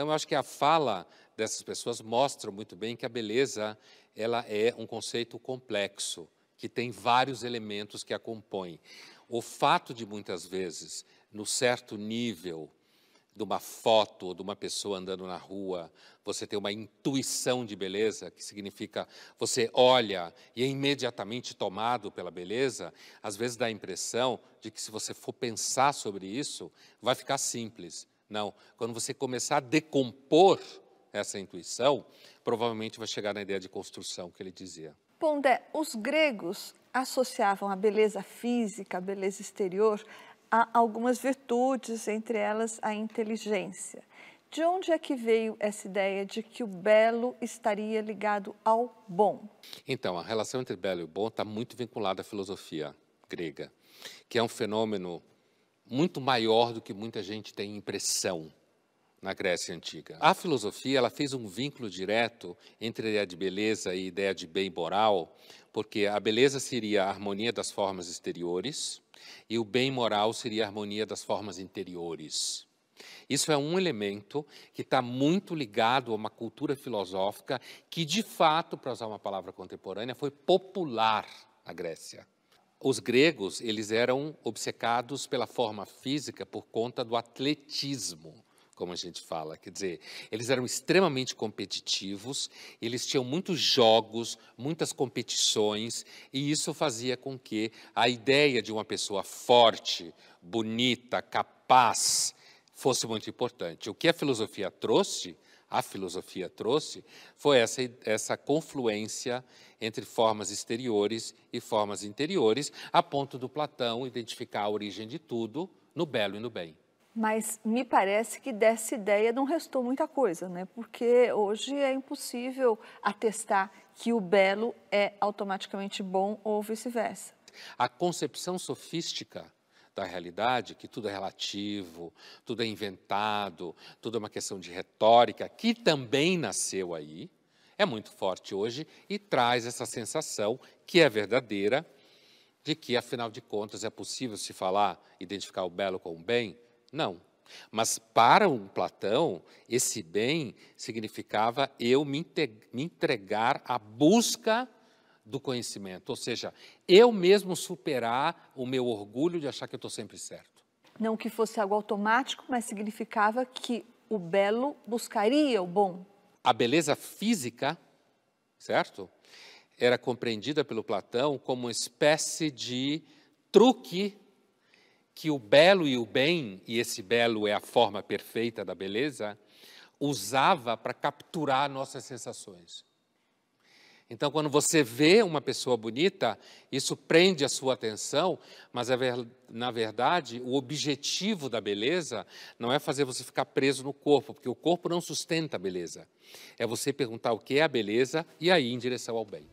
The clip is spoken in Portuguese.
Então, eu acho que a fala dessas pessoas mostra muito bem que a beleza ela é um conceito complexo, que tem vários elementos que a compõem. O fato de, muitas vezes, no certo nível de uma foto ou de uma pessoa andando na rua, você ter uma intuição de beleza, que significa você olha e é imediatamente tomado pela beleza, às vezes dá a impressão de que se você for pensar sobre isso, vai ficar simples. Não. Quando você começar a decompor essa intuição, provavelmente vai chegar na ideia de construção que ele dizia. Pondé, os gregos associavam a beleza física, a beleza exterior, a algumas virtudes, entre elas a inteligência. De onde é que veio essa ideia de que o belo estaria ligado ao bom? Então, a relação entre belo e bom está muito vinculada à filosofia grega, que é um fenômeno muito maior do que muita gente tem impressão na Grécia Antiga. A filosofia ela fez um vínculo direto entre a ideia de beleza e a ideia de bem moral, porque a beleza seria a harmonia das formas exteriores e o bem moral seria a harmonia das formas interiores. Isso é um elemento que está muito ligado a uma cultura filosófica que, de fato, para usar uma palavra contemporânea, foi popular na Grécia os gregos eles eram obcecados pela forma física por conta do atletismo, como a gente fala. Quer dizer, eles eram extremamente competitivos, eles tinham muitos jogos, muitas competições, e isso fazia com que a ideia de uma pessoa forte, bonita, capaz, fosse muito importante. O que a filosofia trouxe a filosofia trouxe foi essa, essa confluência entre formas exteriores e formas interiores, a ponto do Platão identificar a origem de tudo no belo e no bem. Mas me parece que dessa ideia não restou muita coisa, né? Porque hoje é impossível atestar que o belo é automaticamente bom ou vice-versa. A concepção sofística da realidade, que tudo é relativo, tudo é inventado, tudo é uma questão de retórica, que também nasceu aí, é muito forte hoje e traz essa sensação que é verdadeira de que, afinal de contas, é possível se falar, identificar o belo com o bem? Não. Mas para um Platão, esse bem significava eu me entregar à busca do conhecimento, ou seja, eu mesmo superar o meu orgulho de achar que eu estou sempre certo. Não que fosse algo automático, mas significava que o belo buscaria o bom. A beleza física, certo? Era compreendida pelo Platão como uma espécie de truque que o belo e o bem, e esse belo é a forma perfeita da beleza, usava para capturar nossas sensações. Então, quando você vê uma pessoa bonita, isso prende a sua atenção, mas é na verdade o objetivo da beleza não é fazer você ficar preso no corpo, porque o corpo não sustenta a beleza. É você perguntar o que é a beleza e aí em direção ao bem.